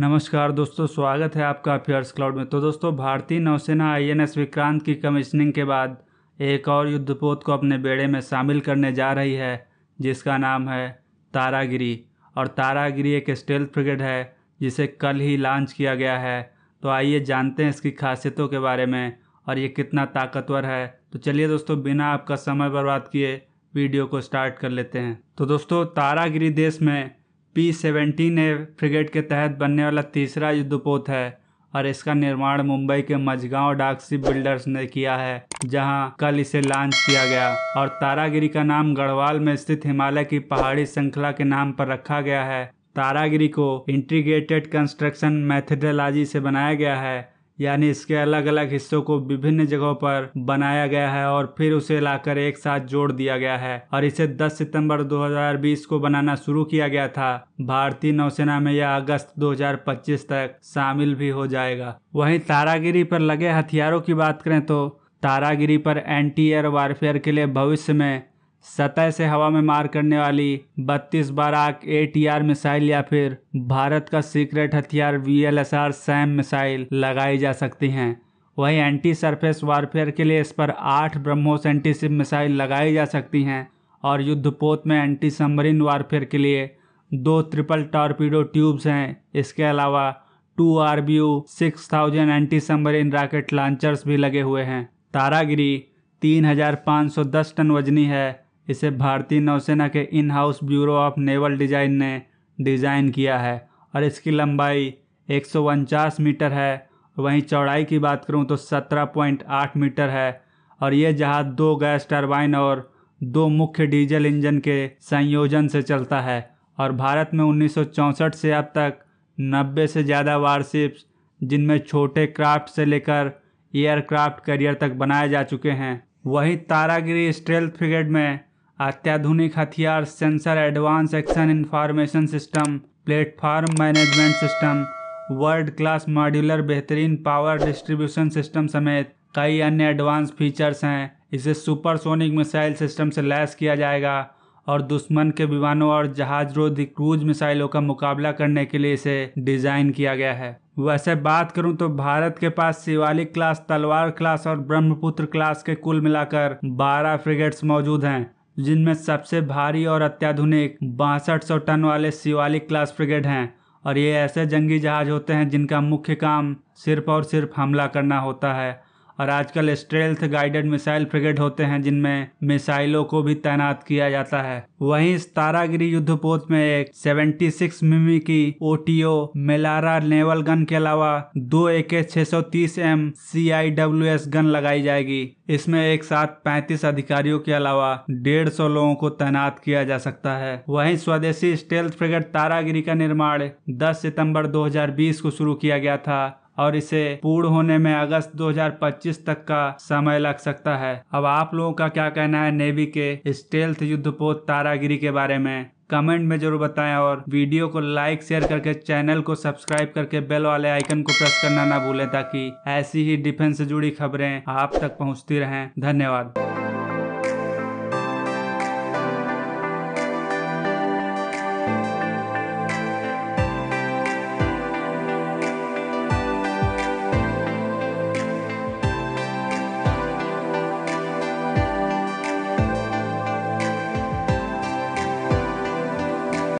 नमस्कार दोस्तों स्वागत है आपका अफेयर्स क्लाउड में तो दोस्तों भारतीय नौसेना आईएनएस विक्रांत की कमिश्निंग के बाद एक और युद्धपोत को अपने बेड़े में शामिल करने जा रही है जिसका नाम है तारागिरी और तारागिरी एक स्टेल्थ फ्रिगेड है जिसे कल ही लॉन्च किया गया है तो आइए जानते हैं इसकी खासियतों के बारे में और ये कितना ताकतवर है तो चलिए दोस्तों बिना आपका समय बर्बाद किए वीडियो को स्टार्ट कर लेते हैं तो दोस्तों तारागिरी देश में पी सेवेंटीन ए फ्रिगेट के तहत बनने वाला तीसरा युद्धपोत है और इसका निर्माण मुंबई के मझगांव डाक शिप बिल्डर्स ने किया है जहां कल इसे लॉन्च किया गया और तारागिरी का नाम गढ़वाल में स्थित हिमालय की पहाड़ी श्रृंखला के नाम पर रखा गया है तारागिरी को इंटीग्रेटेड कंस्ट्रक्शन मैथडोलॉजी से बनाया गया है यानी इसके अलग अलग हिस्सों को विभिन्न जगहों पर बनाया गया है और फिर उसे लाकर एक साथ जोड़ दिया गया है और इसे 10 सितंबर 2020 को बनाना शुरू किया गया था भारतीय नौसेना में यह अगस्त 2025 तक शामिल भी हो जाएगा वहीं तारागिरी पर लगे हथियारों की बात करें तो तारागिरी पर एंटी एयर वारफेयर के लिए भविष्य में सतह से हवा में मार करने वाली 32 बाराक आर मिसाइल या फिर भारत का सीक्रेट हथियार वी आर सैम मिसाइल लगाई जा सकती हैं वहीं एंटी सरफेस वारफेयर के लिए इस पर आठ ब्रह्मोस एंटीसिप मिसाइल लगाई जा सकती हैं और युद्धपोत में एंटी सबमरीन वारफेयर के लिए दो ट्रिपल टॉर्पीडो ट्यूब्स हैं इसके अलावा two R B U six thousand anti submarine rocket launchers भी लगे हुए हैं तारागिरी तीन हज़ार पाँच सौ दस टन वजनी है इसे भारतीय नौसेना के in house bureau of naval design ने डिज़ाइन किया है और इसकी लंबाई एक मीटर है वहीं चौड़ाई की बात करूं तो 17.8 मीटर है और ये जहाज़ दो गैस टरबाइन और दो मुख्य डीजल इंजन के संयोजन से चलता है और भारत में उन्नीस से अब तक 90 से ज़्यादा वारशिप्स जिनमें छोटे क्राफ्ट से लेकर एयरक्राफ्ट करियर तक बनाए जा चुके हैं वहीं तारागिरी स्ट्रेल्थ फ्रिगेट में अत्याधुनिक हथियार sensor advance action information system platform management system world class modular बेहतरीन पावर डिस्ट्रीब्यूशन सिस्टम समेत कई अन्य एडवांस फीचर्स हैं इसे सुपरसोनिक मिसाइल सिस्टम से लैस किया जाएगा और दुश्मन के विमानों और जहाजरोधी क्रूज मिसाइलों का मुकाबला करने के लिए इसे डिज़ाइन किया गया है वैसे बात करूं तो भारत के पास शिवालिक क्लास तलवार क्लास और ब्रह्मपुत्र क्लास के कुल मिलाकर 12 फ्रिगेट्स मौजूद हैं जिनमें सबसे भारी और अत्याधुनिक बासठ सौ टन वाले शिवालिक क्लास फ्रिगेट हैं और ये ऐसे जंगी जहाज होते हैं जिनका मुख्य काम सिर्फ और सिर्फ हमला करना होता है और आजकल स्ट्रेल्थ गाइडेड मिसाइल फ्रिगेट होते हैं जिनमें मिसाइलों को भी तैनात किया जाता है वहीं इस तारागिरी युद्धपोत में एक 76 मिमी की ओटीओ मेलारा नेवल गन के अलावा दो ए के छह सौ तीस M C I W S gun लगाई जाएगी इसमें एक साथ 35 अधिकारियों के अलावा 150 लोगों को तैनात किया जा सकता है वहीं स्वदेशी स्टेल्थ फ्रिगेट तारागिरी का निर्माण 10 सितंबर 2020 को शुरू किया गया था और इसे पूर्ण होने में अगस्त 2025 तक का समय लग सकता है अब आप लोगों का क्या कहना है नेवी के स्टेल्थ युद्धपोत तारागिरी के बारे में कमेंट में जरूर बताएं और वीडियो को लाइक शेयर करके चैनल को सब्सक्राइब करके बेल वाले आइकन को प्रेस करना ना भूलें ताकि ऐसी ही डिफेंस से जुड़ी खबरें आप तक पहुंचती रहें धन्यवाद